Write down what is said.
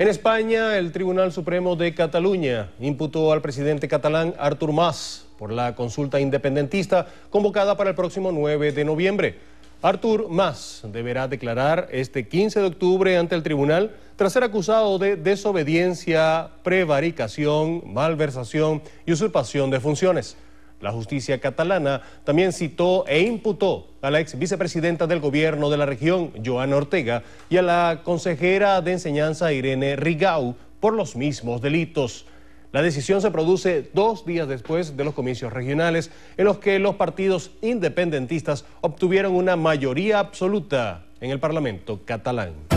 En España, el Tribunal Supremo de Cataluña imputó al presidente catalán Artur Mas por la consulta independentista convocada para el próximo 9 de noviembre. Artur Mas deberá declarar este 15 de octubre ante el tribunal tras ser acusado de desobediencia, prevaricación, malversación y usurpación de funciones. La justicia catalana también citó e imputó a la ex vicepresidenta del gobierno de la región, Joana Ortega, y a la consejera de enseñanza, Irene Rigau, por los mismos delitos. La decisión se produce dos días después de los comicios regionales, en los que los partidos independentistas obtuvieron una mayoría absoluta en el Parlamento catalán.